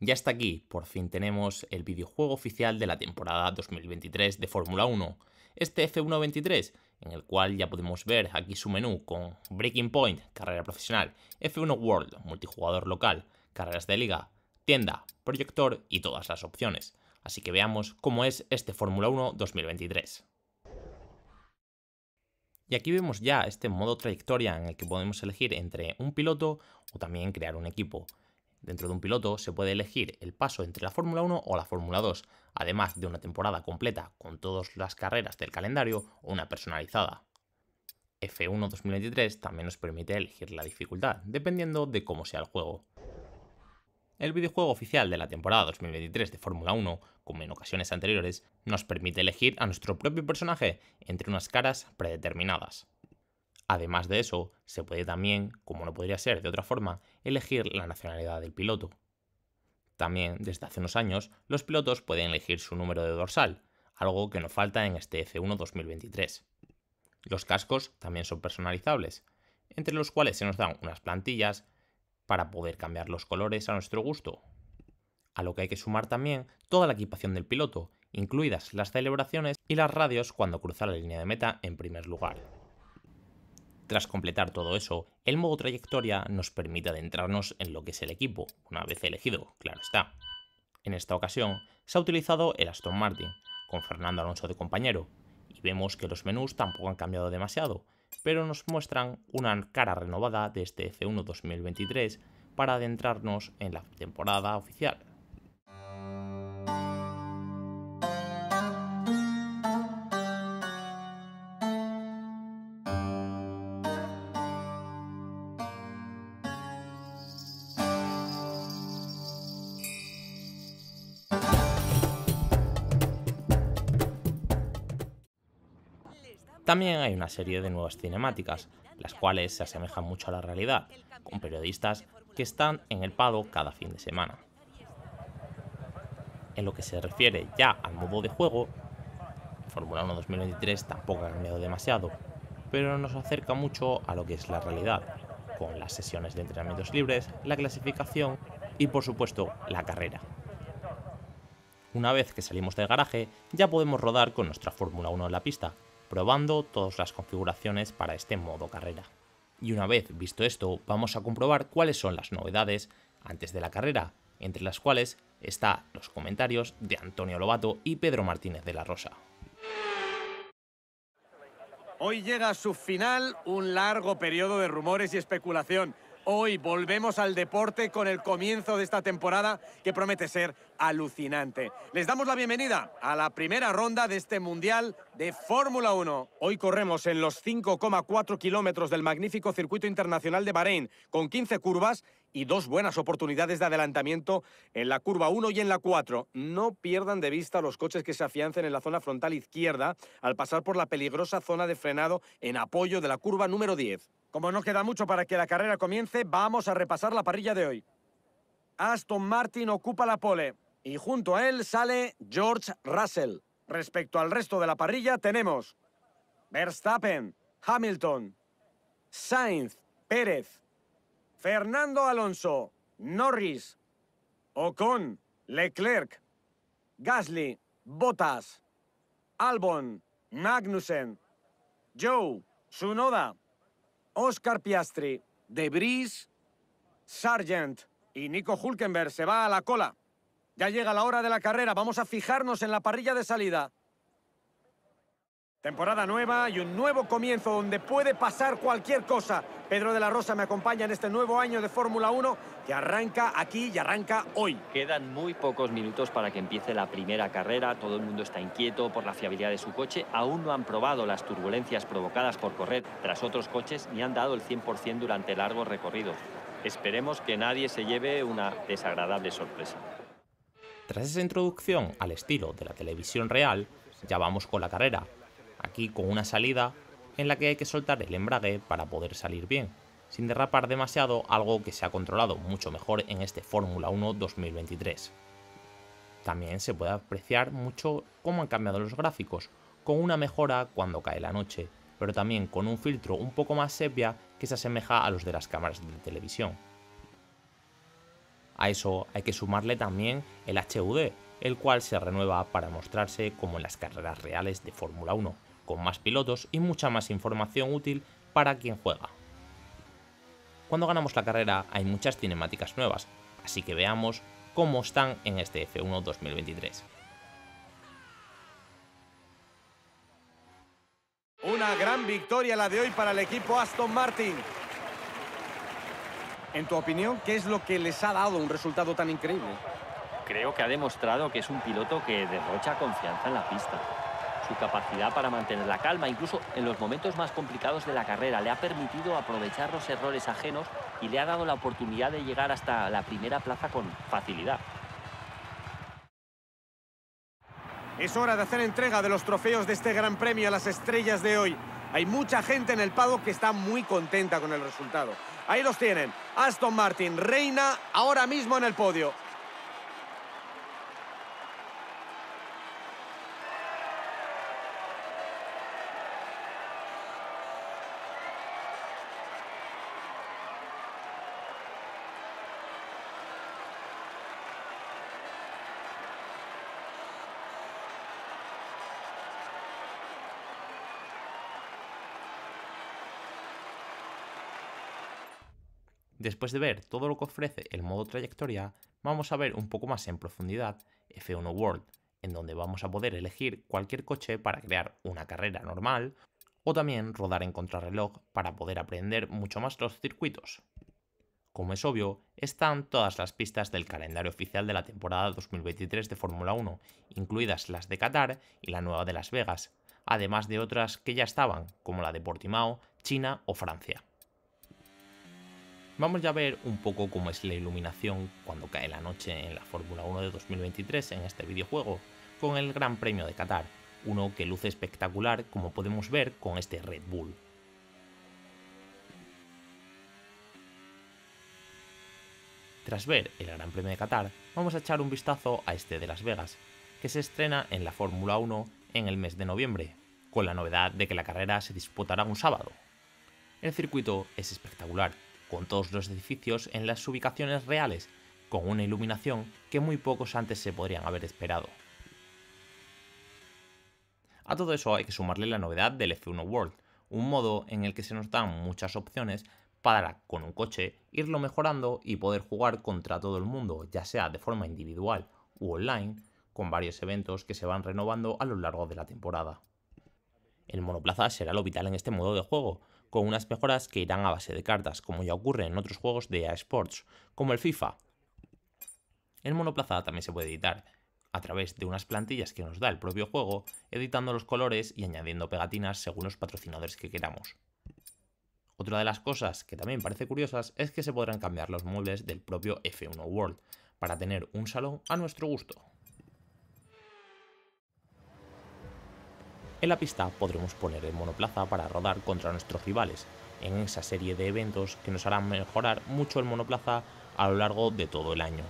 Ya está aquí, por fin tenemos el videojuego oficial de la temporada 2023 de Fórmula 1, este F123, 1 en el cual ya podemos ver aquí su menú con Breaking Point, carrera profesional, F1 World, multijugador local, carreras de liga, tienda, proyector y todas las opciones. Así que veamos cómo es este Fórmula 1 2023. Y aquí vemos ya este modo trayectoria en el que podemos elegir entre un piloto o también crear un equipo. Dentro de un piloto se puede elegir el paso entre la Fórmula 1 o la Fórmula 2, además de una temporada completa con todas las carreras del calendario o una personalizada. F1 2023 también nos permite elegir la dificultad, dependiendo de cómo sea el juego. El videojuego oficial de la temporada 2023 de Fórmula 1, como en ocasiones anteriores, nos permite elegir a nuestro propio personaje entre unas caras predeterminadas. Además de eso, se puede también, como no podría ser de otra forma, elegir la nacionalidad del piloto. También, desde hace unos años, los pilotos pueden elegir su número de dorsal, algo que no falta en este F1 2023. Los cascos también son personalizables, entre los cuales se nos dan unas plantillas para poder cambiar los colores a nuestro gusto. A lo que hay que sumar también toda la equipación del piloto, incluidas las celebraciones y las radios cuando cruza la línea de meta en primer lugar. Tras completar todo eso, el modo trayectoria nos permite adentrarnos en lo que es el equipo, una vez elegido, claro está. En esta ocasión se ha utilizado el Aston Martin, con Fernando Alonso de compañero, y vemos que los menús tampoco han cambiado demasiado, pero nos muestran una cara renovada de este F1 2023 para adentrarnos en la temporada oficial. También hay una serie de nuevas cinemáticas, las cuales se asemejan mucho a la realidad, con periodistas que están en el pado cada fin de semana. En lo que se refiere ya al modo de juego, Fórmula 1 2023 tampoco ha cambiado demasiado, pero nos acerca mucho a lo que es la realidad, con las sesiones de entrenamientos libres, la clasificación y por supuesto la carrera. Una vez que salimos del garaje, ya podemos rodar con nuestra Fórmula 1 en la pista, probando todas las configuraciones para este modo carrera. Y una vez visto esto, vamos a comprobar cuáles son las novedades antes de la carrera, entre las cuales está los comentarios de Antonio Lobato y Pedro Martínez de la Rosa. Hoy llega a su final un largo periodo de rumores y especulación. Hoy volvemos al deporte con el comienzo de esta temporada que promete ser alucinante. Les damos la bienvenida a la primera ronda de este Mundial de Fórmula 1. Hoy corremos en los 5,4 kilómetros del magnífico circuito internacional de Bahrein con 15 curvas y dos buenas oportunidades de adelantamiento en la curva 1 y en la 4. No pierdan de vista los coches que se afiancen en la zona frontal izquierda al pasar por la peligrosa zona de frenado en apoyo de la curva número 10. Como no queda mucho para que la carrera comience, vamos a repasar la parrilla de hoy. Aston Martin ocupa la pole y junto a él sale George Russell. Respecto al resto de la parrilla tenemos Verstappen, Hamilton, Sainz, Pérez, Fernando Alonso, Norris, Ocon, Leclerc, Gasly, Bottas, Albon, Magnussen, Joe, Sunoda, Oscar Piastri, Debris, Sargent y Nico Hulkenberg se va a la cola. Ya llega la hora de la carrera, vamos a fijarnos en la parrilla de salida. Temporada nueva y un nuevo comienzo donde puede pasar cualquier cosa. Pedro de la Rosa me acompaña en este nuevo año de Fórmula 1 que arranca aquí y arranca hoy. Quedan muy pocos minutos para que empiece la primera carrera. Todo el mundo está inquieto por la fiabilidad de su coche. Aún no han probado las turbulencias provocadas por correr tras otros coches ni han dado el 100% durante largos recorridos. Esperemos que nadie se lleve una desagradable sorpresa. Tras esa introducción al estilo de la televisión real, ya vamos con la carrera, aquí con una salida en la que hay que soltar el embrague para poder salir bien, sin derrapar demasiado, algo que se ha controlado mucho mejor en este Fórmula 1 2023. También se puede apreciar mucho cómo han cambiado los gráficos, con una mejora cuando cae la noche, pero también con un filtro un poco más sepia que se asemeja a los de las cámaras de televisión. A eso hay que sumarle también el HUD, el cual se renueva para mostrarse como en las carreras reales de Fórmula 1 con más pilotos y mucha más información útil para quien juega. Cuando ganamos la carrera hay muchas cinemáticas nuevas, así que veamos cómo están en este F1 2023. Una gran victoria la de hoy para el equipo Aston Martin. En tu opinión, ¿qué es lo que les ha dado un resultado tan increíble? Creo que ha demostrado que es un piloto que derrocha confianza en la pista. Su capacidad para mantener la calma, incluso en los momentos más complicados de la carrera, le ha permitido aprovechar los errores ajenos y le ha dado la oportunidad de llegar hasta la primera plaza con facilidad. Es hora de hacer entrega de los trofeos de este Gran Premio a las estrellas de hoy. Hay mucha gente en el pado que está muy contenta con el resultado. Ahí los tienen. Aston Martin reina ahora mismo en el podio. Después de ver todo lo que ofrece el modo trayectoria, vamos a ver un poco más en profundidad F1 World, en donde vamos a poder elegir cualquier coche para crear una carrera normal o también rodar en contrarreloj para poder aprender mucho más los circuitos. Como es obvio, están todas las pistas del calendario oficial de la temporada 2023 de Fórmula 1, incluidas las de Qatar y la nueva de Las Vegas, además de otras que ya estaban, como la de Portimao, China o Francia. Vamos ya a ver un poco cómo es la iluminación cuando cae la noche en la Fórmula 1 de 2023 en este videojuego, con el Gran Premio de Qatar, uno que luce espectacular como podemos ver con este Red Bull. Tras ver el Gran Premio de Qatar, vamos a echar un vistazo a este de Las Vegas, que se estrena en la Fórmula 1 en el mes de noviembre, con la novedad de que la carrera se disputará un sábado. El circuito es espectacular, con todos los edificios en las ubicaciones reales, con una iluminación que muy pocos antes se podrían haber esperado. A todo eso hay que sumarle la novedad del F1 World, un modo en el que se nos dan muchas opciones para, con un coche, irlo mejorando y poder jugar contra todo el mundo, ya sea de forma individual u online, con varios eventos que se van renovando a lo largo de la temporada. El monoplaza será lo vital en este modo de juego, con unas mejoras que irán a base de cartas, como ya ocurre en otros juegos de EA como el FIFA. El monoplaza también se puede editar, a través de unas plantillas que nos da el propio juego, editando los colores y añadiendo pegatinas según los patrocinadores que queramos. Otra de las cosas que también parece curiosas es que se podrán cambiar los muebles del propio F1 World, para tener un salón a nuestro gusto. En la pista podremos poner el monoplaza para rodar contra nuestros rivales, en esa serie de eventos que nos harán mejorar mucho el monoplaza a lo largo de todo el año.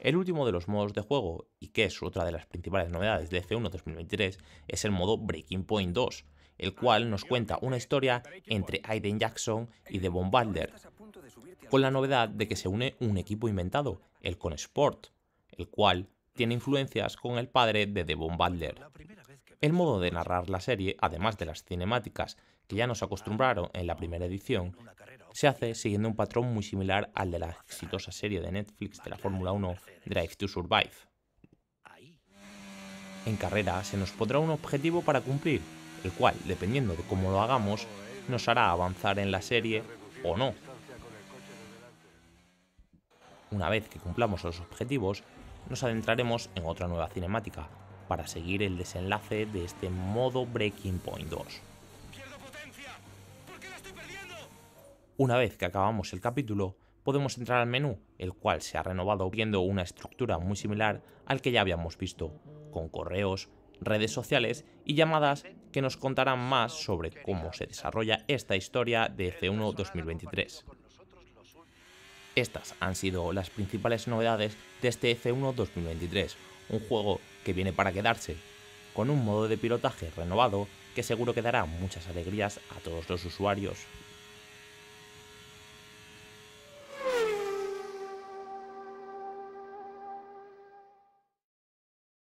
El último de los modos de juego, y que es otra de las principales novedades de F1 2023, es el modo Breaking Point 2, el cual nos cuenta una historia entre Aiden Jackson y Devon Balder, con la novedad de que se une un equipo inventado, el con Sport, el cual tiene influencias con el padre de Devon Butler. El modo de narrar la serie, además de las cinemáticas que ya nos acostumbraron en la primera edición, se hace siguiendo un patrón muy similar al de la exitosa serie de Netflix de la Fórmula 1 Drive to Survive. En carrera se nos pondrá un objetivo para cumplir, el cual, dependiendo de cómo lo hagamos, nos hará avanzar en la serie o no. Una vez que cumplamos los objetivos, nos adentraremos en otra nueva cinemática, para seguir el desenlace de este modo Breaking Point 2. Una vez que acabamos el capítulo, podemos entrar al menú, el cual se ha renovado viendo una estructura muy similar al que ya habíamos visto, con correos, redes sociales y llamadas que nos contarán más sobre cómo se desarrolla esta historia de C1 2023. Estas han sido las principales novedades de este F1 2023, un juego que viene para quedarse, con un modo de pilotaje renovado que seguro que dará muchas alegrías a todos los usuarios.